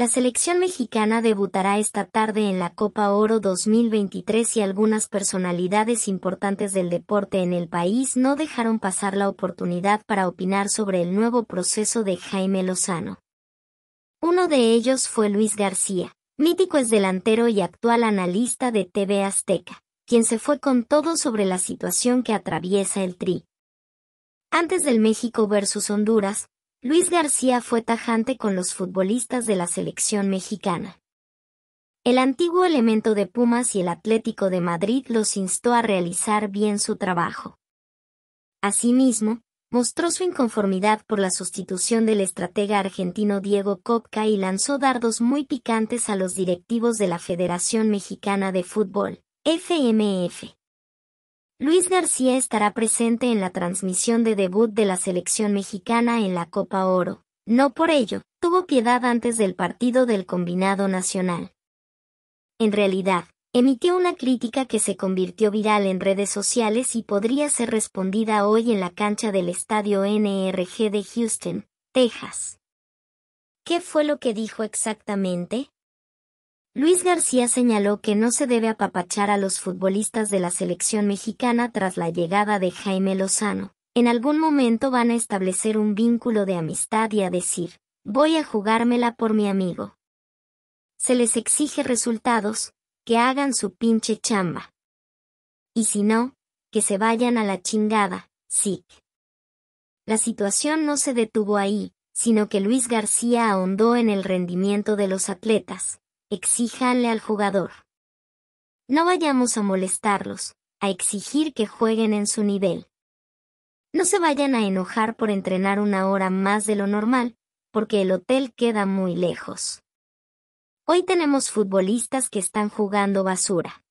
La selección mexicana debutará esta tarde en la Copa Oro 2023 y algunas personalidades importantes del deporte en el país no dejaron pasar la oportunidad para opinar sobre el nuevo proceso de Jaime Lozano. Uno de ellos fue Luis García, mítico es delantero y actual analista de TV Azteca, quien se fue con todo sobre la situación que atraviesa el Tri. Antes del México versus Honduras, Luis García fue tajante con los futbolistas de la selección mexicana. El antiguo elemento de Pumas y el Atlético de Madrid los instó a realizar bien su trabajo. Asimismo, mostró su inconformidad por la sustitución del estratega argentino Diego Kopka y lanzó dardos muy picantes a los directivos de la Federación Mexicana de Fútbol, FMF. Luis García estará presente en la transmisión de debut de la selección mexicana en la Copa Oro. No por ello, tuvo piedad antes del partido del combinado nacional. En realidad, emitió una crítica que se convirtió viral en redes sociales y podría ser respondida hoy en la cancha del estadio NRG de Houston, Texas. ¿Qué fue lo que dijo exactamente? Luis García señaló que no se debe apapachar a los futbolistas de la selección mexicana tras la llegada de Jaime Lozano. En algún momento van a establecer un vínculo de amistad y a decir, voy a jugármela por mi amigo. Se les exige resultados, que hagan su pinche chamba. Y si no, que se vayan a la chingada, sí. La situación no se detuvo ahí, sino que Luis García ahondó en el rendimiento de los atletas, Exíjanle al jugador. No vayamos a molestarlos, a exigir que jueguen en su nivel. No se vayan a enojar por entrenar una hora más de lo normal, porque el hotel queda muy lejos. Hoy tenemos futbolistas que están jugando basura.